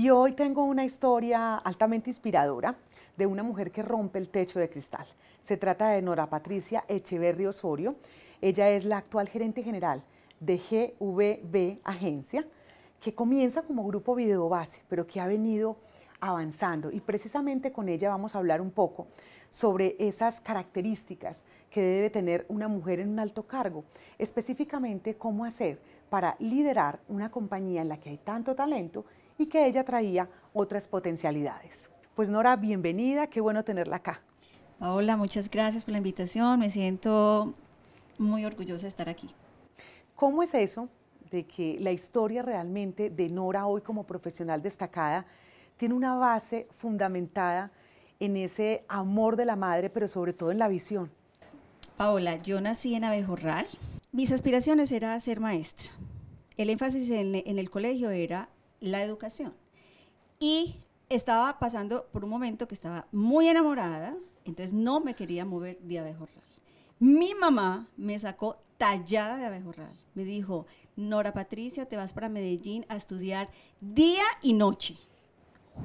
Y hoy tengo una historia altamente inspiradora de una mujer que rompe el techo de cristal. Se trata de Nora Patricia Echeverri Osorio. Ella es la actual gerente general de GVB Agencia, que comienza como grupo video base, pero que ha venido avanzando. Y precisamente con ella vamos a hablar un poco sobre esas características que debe tener una mujer en un alto cargo, específicamente cómo hacer para liderar una compañía en la que hay tanto talento y que ella traía otras potencialidades. Pues Nora, bienvenida, qué bueno tenerla acá. Hola, muchas gracias por la invitación, me siento muy orgullosa de estar aquí. ¿Cómo es eso de que la historia realmente de Nora hoy como profesional destacada tiene una base fundamentada en ese amor de la madre, pero sobre todo en la visión. Paola, yo nací en Abejorral. Mis aspiraciones era ser maestra. El énfasis en, en el colegio era la educación. Y estaba pasando por un momento que estaba muy enamorada, entonces no me quería mover de abejorral. Mi mamá me sacó tallada de abejorral. Me dijo, Nora Patricia, te vas para Medellín a estudiar día y noche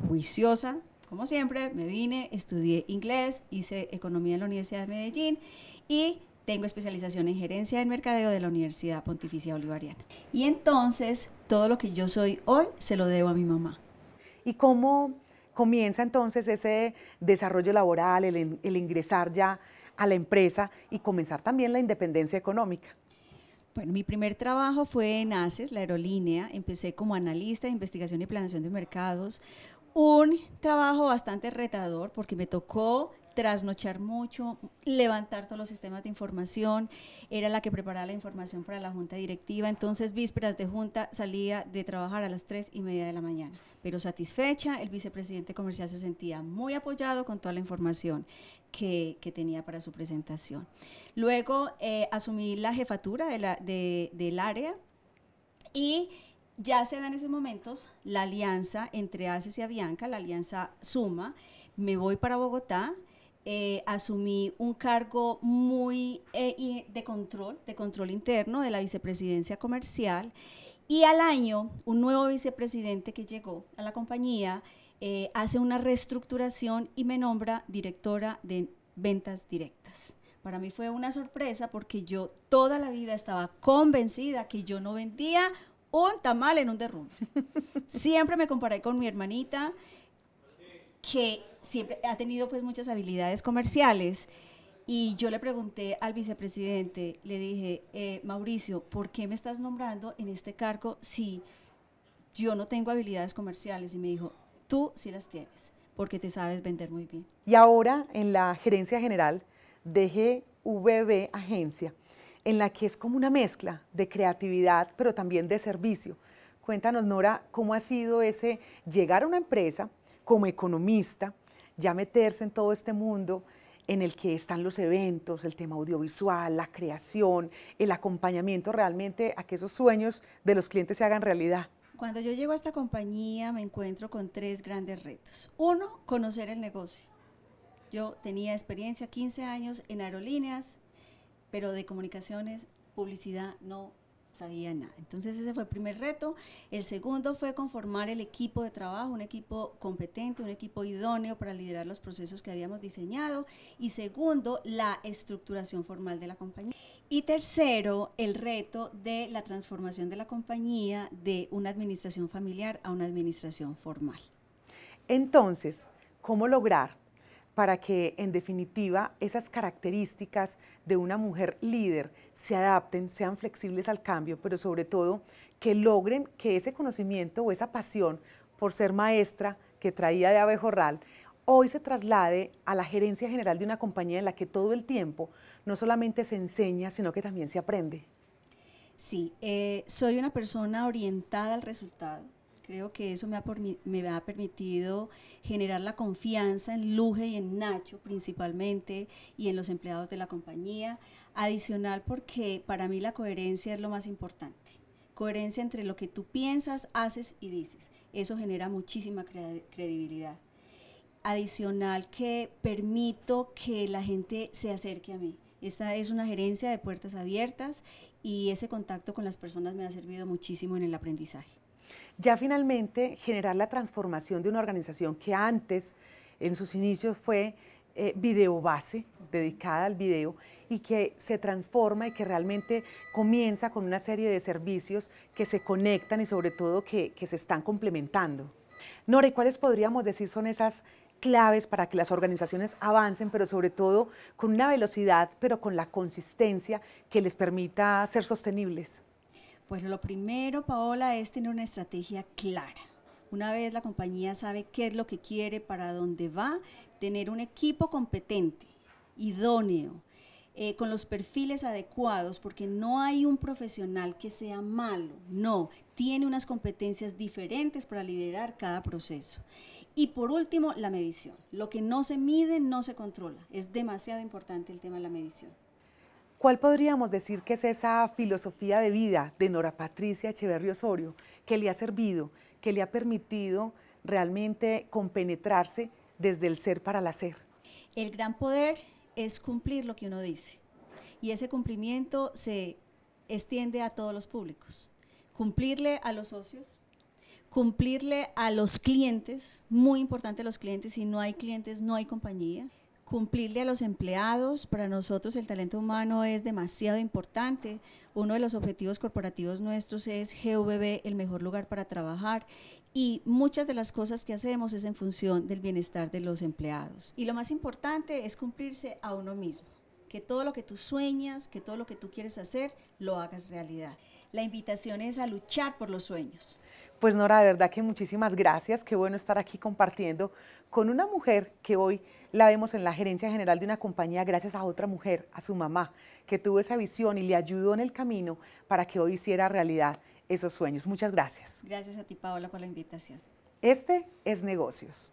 juiciosa, como siempre, me vine, estudié inglés, hice economía en la Universidad de Medellín y tengo especialización en gerencia del mercadeo de la Universidad Pontificia Bolivariana. Y entonces, todo lo que yo soy hoy se lo debo a mi mamá. ¿Y cómo comienza entonces ese desarrollo laboral, el, el ingresar ya a la empresa y comenzar también la independencia económica? Bueno, mi primer trabajo fue en ACES, la aerolínea. Empecé como analista de investigación y planeación de mercados, un trabajo bastante retador porque me tocó trasnochar mucho, levantar todos los sistemas de información, era la que preparaba la información para la junta directiva, entonces vísperas de junta salía de trabajar a las tres y media de la mañana, pero satisfecha, el vicepresidente comercial se sentía muy apoyado con toda la información que, tenía para su presentación. Luego eh, asumí la jefatura de la, del área y ya se da en esos momentos la alianza entre ACES y Avianca, la alianza suma. Me voy para Bogotá, eh, asumí un cargo muy eh, de control, de control interno de la vicepresidencia comercial. Y al año, un nuevo vicepresidente que llegó a la compañía eh, hace una reestructuración y me nombra directora de ventas directas. Para mí fue una sorpresa porque yo toda la vida estaba convencida que yo no vendía un tamal en un derrumbe. Siempre me comparé con mi hermanita, que siempre ha tenido pues muchas habilidades comerciales. Y yo le pregunté al vicepresidente, le dije, eh, Mauricio, ¿por qué me estás nombrando en este cargo si yo no tengo habilidades comerciales? Y me dijo, tú sí las tienes, porque te sabes vender muy bien. Y ahora en la gerencia general de GVB Agencia, en la que es como una mezcla de creatividad, pero también de servicio. Cuéntanos, Nora, cómo ha sido ese llegar a una empresa como economista, ya meterse en todo este mundo en el que están los eventos, el tema audiovisual, la creación, el acompañamiento realmente a que esos sueños de los clientes se hagan realidad. Cuando yo llego a esta compañía me encuentro con tres grandes retos. Uno, conocer el negocio. Yo tenía experiencia 15 años en aerolíneas, pero de comunicaciones, publicidad, no sabía nada. Entonces ese fue el primer reto. El segundo fue conformar el equipo de trabajo, un equipo competente, un equipo idóneo para liderar los procesos que habíamos diseñado. Y segundo, la estructuración formal de la compañía. Y tercero, el reto de la transformación de la compañía de una administración familiar a una administración formal. Entonces, ¿cómo lograr para que en definitiva esas características de una mujer líder se adapten, sean flexibles al cambio, pero sobre todo que logren que ese conocimiento o esa pasión por ser maestra que traía de abejorral hoy se traslade a la gerencia general de una compañía en la que todo el tiempo no solamente se enseña, sino que también se aprende. Sí, eh, soy una persona orientada al resultado. Creo que eso me ha, me ha permitido generar la confianza en Luge y en Nacho principalmente y en los empleados de la compañía. Adicional porque para mí la coherencia es lo más importante. Coherencia entre lo que tú piensas, haces y dices. Eso genera muchísima credibilidad. Adicional que permito que la gente se acerque a mí. Esta es una gerencia de puertas abiertas y ese contacto con las personas me ha servido muchísimo en el aprendizaje ya finalmente generar la transformación de una organización que antes, en sus inicios, fue eh, video base, dedicada al video, y que se transforma y que realmente comienza con una serie de servicios que se conectan y sobre todo que, que se están complementando. Nora, ¿y cuáles podríamos decir son esas claves para que las organizaciones avancen, pero sobre todo con una velocidad, pero con la consistencia que les permita ser sostenibles? Bueno, lo primero, Paola, es tener una estrategia clara. Una vez la compañía sabe qué es lo que quiere, para dónde va, tener un equipo competente, idóneo, eh, con los perfiles adecuados, porque no hay un profesional que sea malo, no, tiene unas competencias diferentes para liderar cada proceso. Y por último, la medición. Lo que no se mide no se controla. Es demasiado importante el tema de la medición. ¿Cuál podríamos decir que es esa filosofía de vida de Nora Patricia Echeverri Osorio que le ha servido, que le ha permitido realmente compenetrarse desde el ser para el hacer? El gran poder es cumplir lo que uno dice y ese cumplimiento se extiende a todos los públicos. Cumplirle a los socios, cumplirle a los clientes, muy importante los clientes, si no hay clientes no hay compañía cumplirle a los empleados. Para nosotros el talento humano es demasiado importante. Uno de los objetivos corporativos nuestros es GVB, el mejor lugar para trabajar. Y muchas de las cosas que hacemos es en función del bienestar de los empleados. Y lo más importante es cumplirse a uno mismo. Que todo lo que tú sueñas, que todo lo que tú quieres hacer, lo hagas realidad. La invitación es a luchar por los sueños. Pues Nora, de verdad que muchísimas gracias. Qué bueno estar aquí compartiendo con una mujer que hoy la vemos en la gerencia general de una compañía gracias a otra mujer, a su mamá, que tuvo esa visión y le ayudó en el camino para que hoy hiciera realidad esos sueños. Muchas gracias. Gracias a ti, Paola, por la invitación. Este es Negocios.